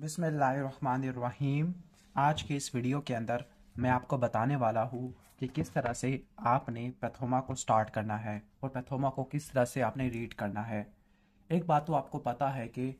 बिसमीम आज के इस वीडियो के अंदर मैं आपको बताने वाला हूँ कि किस तरह से आपने पैथोमा को स्टार्ट करना है और पैथोमा को किस तरह से आपने रीड करना है एक बात तो आपको पता है कि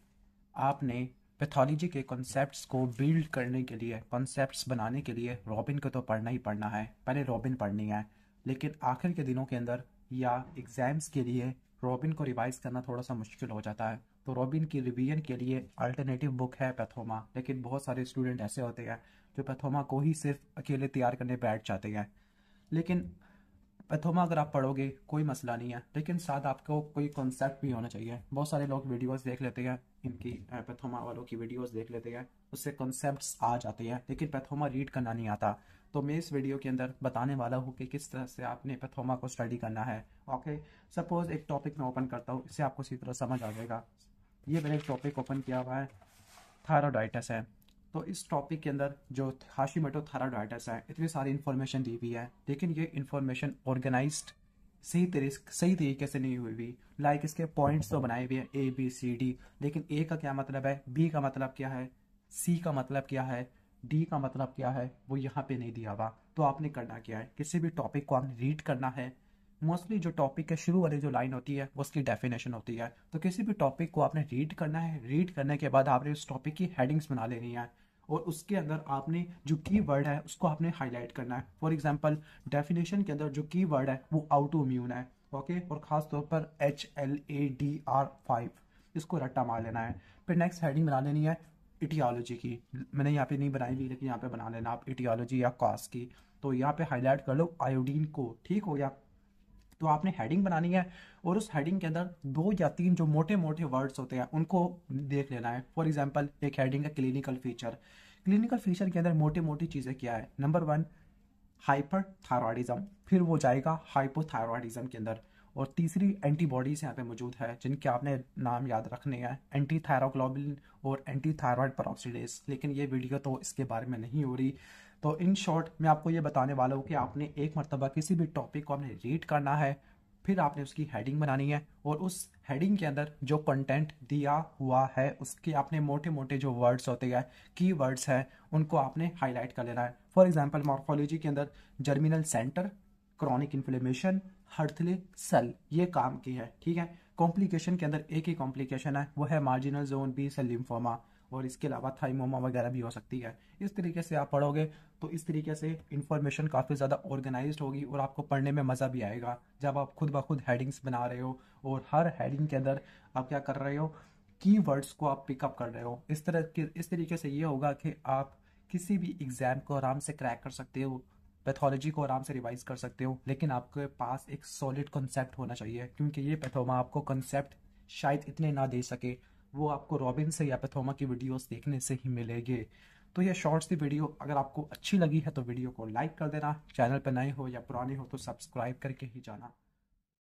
आपने पैथोलॉजी के कॉन्सेप्ट्स को बिल्ड करने के लिए कॉन्सेप्ट्स बनाने के लिए रॉबिन को तो पढ़ना ही पढ़ना है पहले रॉबिन पढ़नी है लेकिन आखिर के दिनों के अंदर या एग्ज़ाम्स के लिए रॉबिन को रिवाइज़ करना थोड़ा सा मुश्किल हो जाता है तो रॉबिन की रिवीजन के लिए अल्टरनेटिव बुक है पैथोमा लेकिन बहुत सारे स्टूडेंट ऐसे होते हैं जो पैथोमा को ही सिर्फ अकेले तैयार करने बैठ जाते हैं लेकिन पैथोमा अगर आप पढ़ोगे कोई मसला नहीं है लेकिन साथ आपको कोई कॉन्सेप्ट भी होना चाहिए बहुत सारे लोग वीडियोस देख लेते हैं इनकी पैथोमा वालों की वीडियोस देख लेते हैं उससे कॉन्सेप्ट आ जाते हैं लेकिन पैथोमा रीड करना नहीं आता तो मैं इस वीडियो के अंदर बताने वाला हूँ कि किस तरह से आपने पैथोमा को स्टडी करना है ओके सपोज एक टॉपिक मैं ओपन करता हूँ इससे आपको इसी तरह समझ आ जाएगा ये मैंने एक टॉपिक ओपन किया हुआ है थायरोडाइटस है तो इस टॉपिक के अंदर जो हाशी मेटो थायरोडाइटस है इतनी सारी इन्फॉर्मेशन दी हुई है लेकिन ये इन्फॉर्मेशन ऑर्गेनाइज सही तरीके सही तरीके से नहीं हुई हुई लाइक इसके पॉइंट्स तो बनाए हुए हैं ए बी सी डी लेकिन ए का क्या मतलब है बी का मतलब क्या है सी का मतलब क्या है डी का मतलब क्या है वो यहाँ पे नहीं दिया हुआ तो आपने करना क्या है किसी भी टॉपिक को आपने रीड करना है मोस्टली जो टॉपिक के शुरू वाली जो लाइन होती है उसकी डेफिनेशन होती है तो किसी भी टॉपिक को आपने रीड करना है रीड करने के बाद आपने उस टॉपिक की हेडिंग्स बना लेनी है और उसके अंदर आपने जो की वर्ड है उसको आपने हाईलाइट करना है फॉर एग्जाम्पल डेफिनेशन के अंदर जो की वर्ड है वो आउटो इम्यून है ओके और ख़ास तौर पर H L A D R five इसको रट्टा मार लेना है फिर नेक्स्ट हेडिंग बना लेनी है इटियालॉजी की मैंने यहाँ पे नहीं बनाई हुई लेकिन यहाँ पे बना लेना आप इटियालॉजी या कॉस की तो यहाँ पे हाईलाइट कर लो आयोडीन को ठीक हो गया तो आपने हेडिंग बनानी है और उस हेडिंग के अंदर दो या तीन जो मोटे मोटे वर्ड्स होते हैं उनको देख लेना है फॉर एग्जाम्पल एक हेडिंग है क्लिनिकल फीचर क्लिनिकल फीचर के अंदर मोटी मोटी चीज़ें क्या है नंबर वन हाइपर थायरॉयडिज्म फिर वो जाएगा हाइपोथायरॉयडिज्म के अंदर और तीसरी एंटीबॉडीज यहाँ पे मौजूद है जिनके आपने नाम याद रखने हैं एंटी थायरोग्लोबिन और एंटी थायरॉयड परऑक्सीडेज लेकिन ये वीडियो तो इसके बारे में नहीं हो रही तो इन शॉर्ट मैं आपको ये बताने वाला हूँ कि आपने एक मरतबा किसी भी टॉपिक को आपने रीड करना है फिर आपने उसकी हेडिंग बनानी है और उस हेडिंग के अंदर जो कंटेंट दिया हुआ है उसके आपने मोटे मोटे जो वर्ड्स होते हैं की वर्ड्स हैं उनको आपने हाईलाइट कर लेना है फॉर एग्जाम्पल मॉर्फोलॉजी के अंदर germinal centre chronic inflammation Hurthle cell ये काम की है ठीक है कॉम्प्लिकेशन के अंदर एक ही कॉम्प्लिकेशन है वो है marginal zone B cell lymphoma और इसके अलावा थाइमोमा वगैरह भी हो सकती है इस तरीके से आप पढ़ोगे तो इस तरीके से इन्फॉर्मेशन काफ़ी ज़्यादा ऑर्गेनाइज होगी और आपको पढ़ने में मज़ा भी आएगा जब आप खुद ब खुद हेडिंग्स बना रहे हो और हर हेडिंग के अंदर आप क्या कर रहे हो की वर्ड्स को आप पिकअप कर रहे हो इस तरह के इस तरीके से ये होगा कि आप किसी भी एग्ज़ाम को आराम से क्रैक कर सकते हो पैथोलॉजी को आराम से रिवाइज कर सकते हो लेकिन आपके पास एक सॉलिड कॉन्सेप्ट होना चाहिए क्योंकि ये पैथोमा आपको कॉन्सेप्ट शायद इतने ना दे सके वो आपको रॉबिन से या पैथोमा की वीडियोस देखने से ही मिलेंगे तो ये शॉर्ट्स की वीडियो अगर आपको अच्छी लगी है तो वीडियो को लाइक कर देना चैनल पर नए हो या पुराने हो तो सब्सक्राइब करके ही जाना